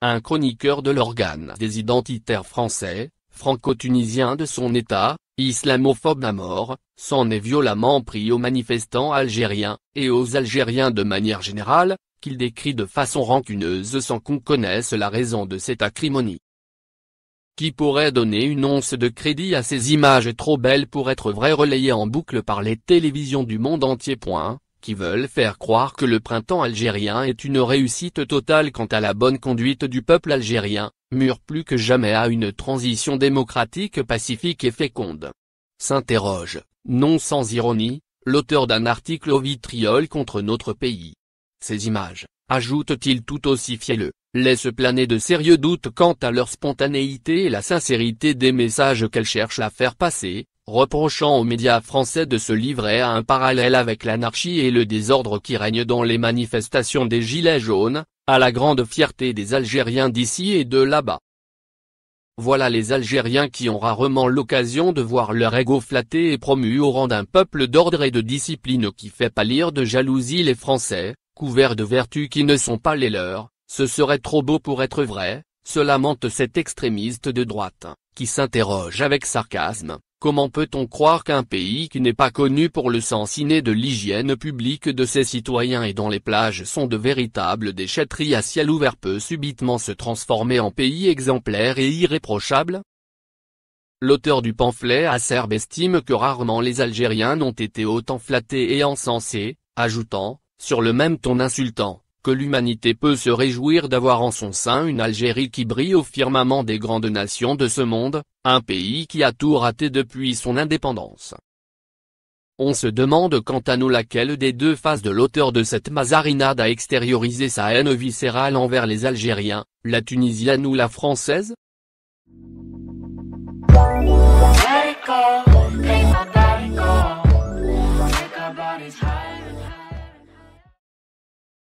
un chroniqueur de l'organe des identitaires français, franco-tunisien de son État, islamophobe à mort, s'en est violemment pris aux manifestants algériens, et aux Algériens de manière générale, qu'il décrit de façon rancuneuse sans qu'on connaisse la raison de cette acrimonie. Qui pourrait donner une once de crédit à ces images trop belles pour être vraies relayées en boucle par les télévisions du monde entier qui veulent faire croire que le printemps algérien est une réussite totale quant à la bonne conduite du peuple algérien, mûrent plus que jamais à une transition démocratique pacifique et féconde. S'interroge, non sans ironie, l'auteur d'un article au vitriol contre notre pays. Ces images, ajoute-t-il tout aussi fielleux, laissent planer de sérieux doutes quant à leur spontanéité et la sincérité des messages qu'elles cherchent à faire passer, reprochant aux médias français de se livrer à un parallèle avec l'anarchie et le désordre qui règne dans les manifestations des Gilets jaunes, à la grande fierté des Algériens d'ici et de là-bas. Voilà les Algériens qui ont rarement l'occasion de voir leur ego flatté et promu au rang d'un peuple d'ordre et de discipline qui fait pâlir de jalousie les Français, couverts de vertus qui ne sont pas les leurs, ce serait trop beau pour être vrai, se lamente cet extrémiste de droite, qui s'interroge avec sarcasme, Comment peut-on croire qu'un pays qui n'est pas connu pour le sens inné de l'hygiène publique de ses citoyens et dont les plages sont de véritables déchetteries à ciel ouvert peut subitement se transformer en pays exemplaire et irréprochable L'auteur du pamphlet acerbe estime que rarement les Algériens n'ont été autant flattés et encensés, ajoutant, sur le même ton insultant, que l'humanité peut se réjouir d'avoir en son sein une Algérie qui brille au firmament des grandes nations de ce monde, un pays qui a tout raté depuis son indépendance. On se demande quant à nous laquelle des deux faces de l'auteur de cette mazarinade a extériorisé sa haine viscérale envers les Algériens, la tunisienne ou la française